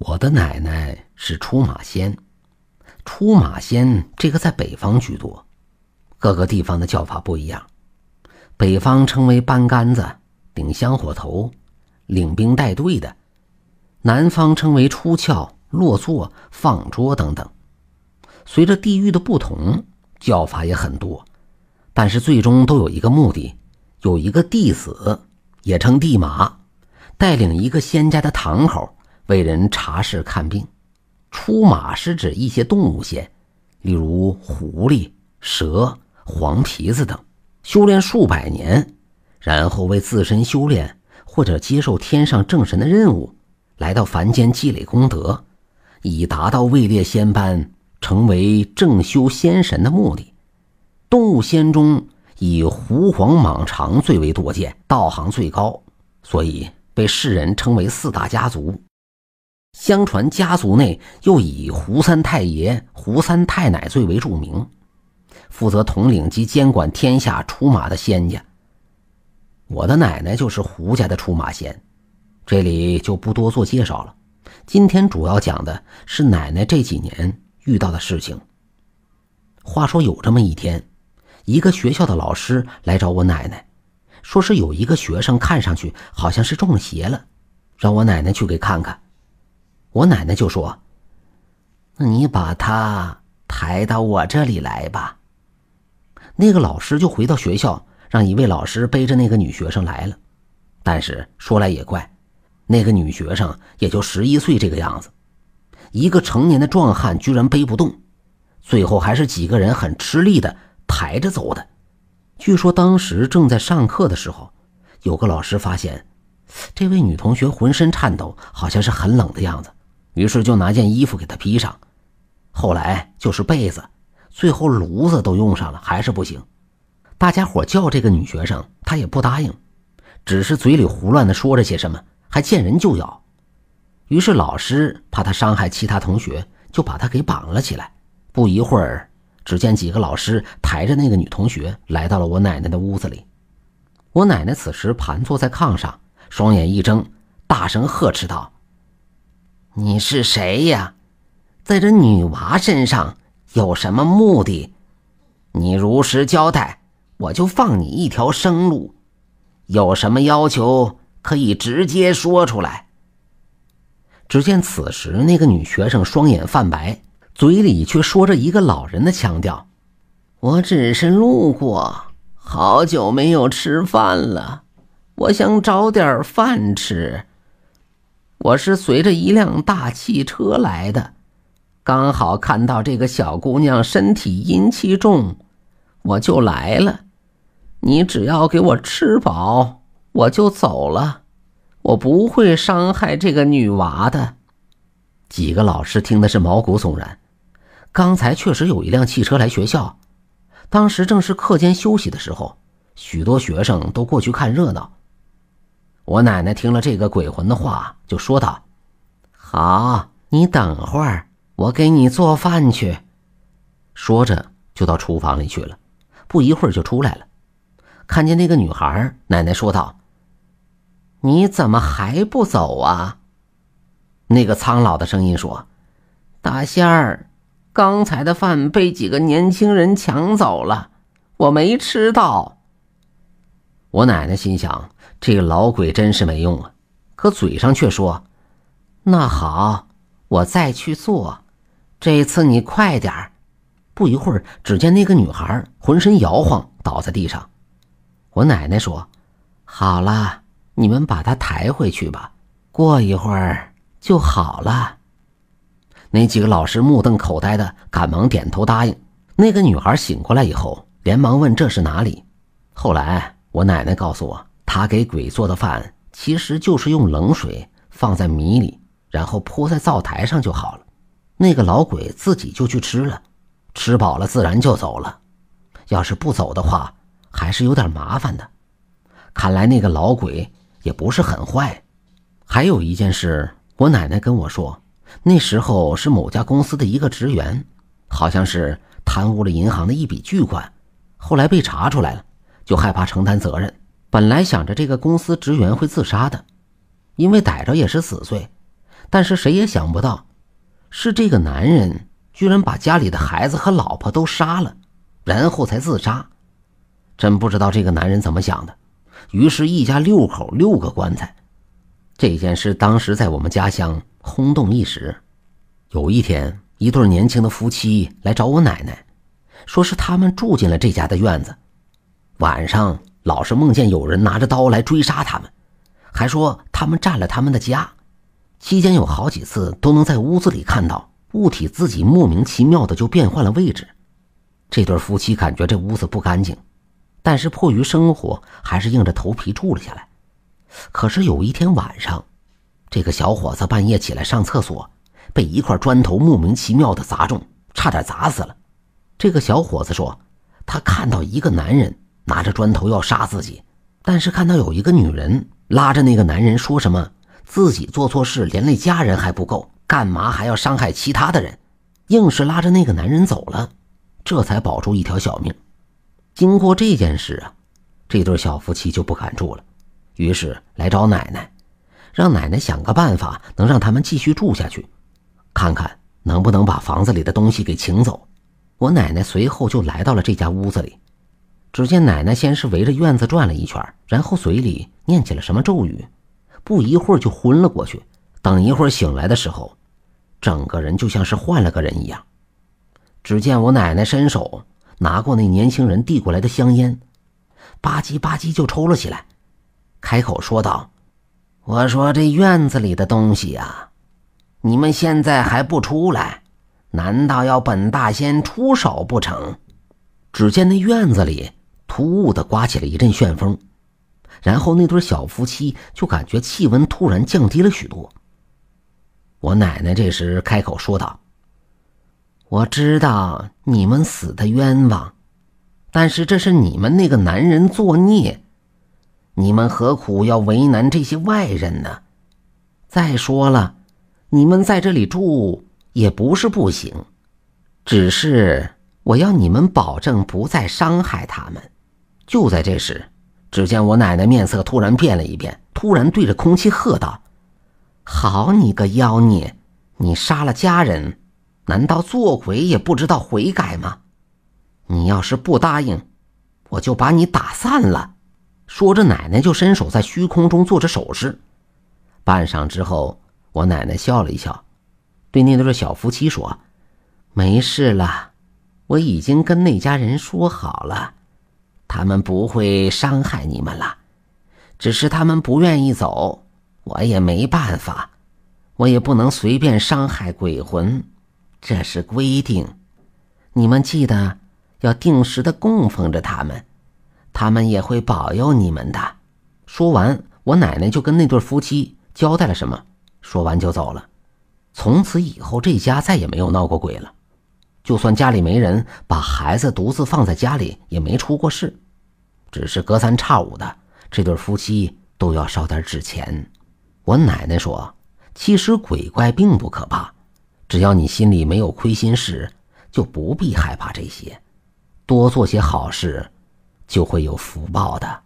我的奶奶是出马仙，出马仙这个在北方居多，各个地方的叫法不一样。北方称为搬杆子、顶香火头、领兵带队的；南方称为出鞘、落座、放桌等等。随着地域的不同，叫法也很多，但是最终都有一个目的，有一个弟子，也称地马，带领一个仙家的堂口。为人查事看病，出马是指一些动物仙，例如狐狸、蛇、黄皮子等，修炼数百年，然后为自身修炼或者接受天上正神的任务，来到凡间积累功德，以达到位列仙班、成为正修仙神的目的。动物仙中，以狐、黄、蟒、长最为多见，道行最高，所以被世人称为四大家族。相传家族内又以胡三太爷、胡三太奶最为著名，负责统领及监管天下出马的仙家。我的奶奶就是胡家的出马仙，这里就不多做介绍了。今天主要讲的是奶奶这几年遇到的事情。话说有这么一天，一个学校的老师来找我奶奶，说是有一个学生看上去好像是中了邪了，让我奶奶去给看看。我奶奶就说：“那你把他抬到我这里来吧。”那个老师就回到学校，让一位老师背着那个女学生来了。但是说来也怪，那个女学生也就十一岁这个样子，一个成年的壮汉居然背不动，最后还是几个人很吃力的抬着走的。据说当时正在上课的时候，有个老师发现这位女同学浑身颤抖，好像是很冷的样子。于是就拿件衣服给她披上，后来就是被子，最后炉子都用上了，还是不行。大家伙叫这个女学生，她也不答应，只是嘴里胡乱的说着些什么，还见人就咬。于是老师怕她伤害其他同学，就把她给绑了起来。不一会儿，只见几个老师抬着那个女同学来到了我奶奶的屋子里。我奶奶此时盘坐在炕上，双眼一睁，大声呵斥道。你是谁呀？在这女娃身上有什么目的？你如实交代，我就放你一条生路。有什么要求，可以直接说出来。只见此时那个女学生双眼泛白，嘴里却说着一个老人的腔调：“我只是路过，好久没有吃饭了，我想找点饭吃。”我是随着一辆大汽车来的，刚好看到这个小姑娘身体阴气重，我就来了。你只要给我吃饱，我就走了，我不会伤害这个女娃的。几个老师听的是毛骨悚然。刚才确实有一辆汽车来学校，当时正是课间休息的时候，许多学生都过去看热闹。我奶奶听了这个鬼魂的话，就说道：“好，你等会儿，我给你做饭去。”说着就到厨房里去了。不一会儿就出来了，看见那个女孩，奶奶说道：“你怎么还不走啊？”那个苍老的声音说：“大仙儿，刚才的饭被几个年轻人抢走了，我没吃到。”我奶奶心想。这个老鬼真是没用啊！可嘴上却说：“那好，我再去做。这次你快点儿。”不一会儿，只见那个女孩浑身摇晃，倒在地上。我奶奶说：“好了，你们把她抬回去吧，过一会儿就好了。”那几个老师目瞪口呆的，赶忙点头答应。那个女孩醒过来以后，连忙问：“这是哪里？”后来，我奶奶告诉我。他给鬼做的饭其实就是用冷水放在米里，然后铺在灶台上就好了。那个老鬼自己就去吃了，吃饱了自然就走了。要是不走的话，还是有点麻烦的。看来那个老鬼也不是很坏。还有一件事，我奶奶跟我说，那时候是某家公司的一个职员，好像是贪污了银行的一笔巨款，后来被查出来了，就害怕承担责任。本来想着这个公司职员会自杀的，因为逮着也是死罪，但是谁也想不到，是这个男人居然把家里的孩子和老婆都杀了，然后才自杀。真不知道这个男人怎么想的。于是，一家六口六个棺材。这件事当时在我们家乡轰动一时。有一天，一对年轻的夫妻来找我奶奶，说是他们住进了这家的院子，晚上。老是梦见有人拿着刀来追杀他们，还说他们占了他们的家。期间有好几次都能在屋子里看到物体自己莫名其妙的就变换了位置。这对夫妻感觉这屋子不干净，但是迫于生活还是硬着头皮住了下来。可是有一天晚上，这个小伙子半夜起来上厕所，被一块砖头莫名其妙的砸中，差点砸死了。这个小伙子说，他看到一个男人。拿着砖头要杀自己，但是看到有一个女人拉着那个男人，说什么自己做错事连累家人还不够，干嘛还要伤害其他的人？硬是拉着那个男人走了，这才保住一条小命。经过这件事啊，这对小夫妻就不敢住了，于是来找奶奶，让奶奶想个办法能让他们继续住下去，看看能不能把房子里的东西给请走。我奶奶随后就来到了这家屋子里。只见奶奶先是围着院子转了一圈，然后嘴里念起了什么咒语，不一会儿就昏了过去。等一会儿醒来的时候，整个人就像是换了个人一样。只见我奶奶伸手拿过那年轻人递过来的香烟，吧唧吧唧就抽了起来，开口说道：“我说这院子里的东西呀，你们现在还不出来，难道要本大仙出手不成？”只见那院子里。突兀的刮起了一阵旋风，然后那对小夫妻就感觉气温突然降低了许多。我奶奶这时开口说道：“我知道你们死的冤枉，但是这是你们那个男人作孽，你们何苦要为难这些外人呢？再说了，你们在这里住也不是不行，只是我要你们保证不再伤害他们。”就在这时，只见我奶奶面色突然变了一变，突然对着空气喝道：“好你个妖孽，你杀了家人，难道做鬼也不知道悔改吗？你要是不答应，我就把你打散了。”说着，奶奶就伸手在虚空中做着手势。半晌之后，我奶奶笑了一笑，对那对小夫妻说：“没事了，我已经跟那家人说好了。”他们不会伤害你们了，只是他们不愿意走，我也没办法，我也不能随便伤害鬼魂，这是规定。你们记得要定时的供奉着他们，他们也会保佑你们的。说完，我奶奶就跟那对夫妻交代了什么，说完就走了。从此以后，这家再也没有闹过鬼了。就算家里没人，把孩子独自放在家里也没出过事，只是隔三差五的，这对夫妻都要烧点纸钱。我奶奶说，其实鬼怪并不可怕，只要你心里没有亏心事，就不必害怕这些，多做些好事，就会有福报的。